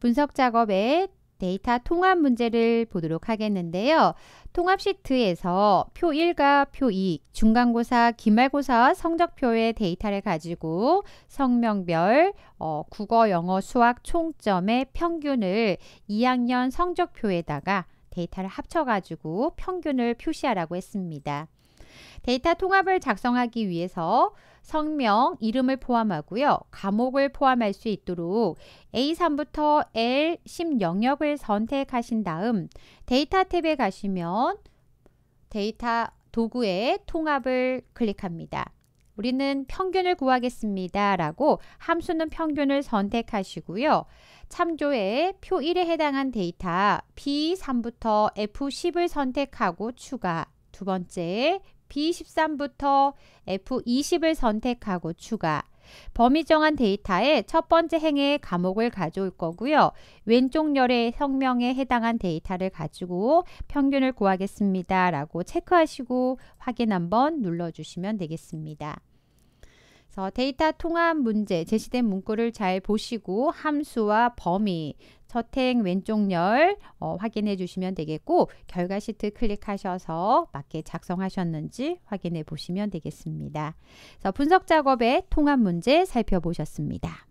분석 작업에 데이터 통합 문제를 보도록 하겠는데요. 통합 시트에서 표 1과 표 2, 중간고사, 기말고사 성적표의 데이터를 가지고 성명별, 어, 국어, 영어, 수학 총점의 평균을 2학년 성적표에다가 데이터를 합쳐가지고 평균을 표시하라고 했습니다. 데이터 통합을 작성하기 위해서 성명, 이름을 포함하고요. 과목을 포함할 수 있도록 A3부터 L10 영역을 선택하신 다음 데이터 탭에 가시면 데이터 도구의 통합을 클릭합니다. 우리는 평균을 구하겠습니다. 라고 함수는 평균을 선택하시고요. 참조에 표 1에 해당한 데이터 B3부터 F10을 선택하고 추가 두 번째 B13부터 F20을 선택하고 추가. 범위 정한 데이터의 첫 번째 행의 감옥을 가져올 거고요. 왼쪽 열의 혁명에 해당한 데이터를 가지고 평균을 구하겠습니다. 라고 체크하시고 확인 한번 눌러주시면 되겠습니다. 데이터 통합 문제 제시된 문구를 잘 보시고 함수와 범위 저택 왼쪽 열 어, 확인해 주시면 되겠고 결과 시트 클릭하셔서 맞게 작성하셨는지 확인해 보시면 되겠습니다. 그래서 분석 작업의 통합 문제 살펴보셨습니다.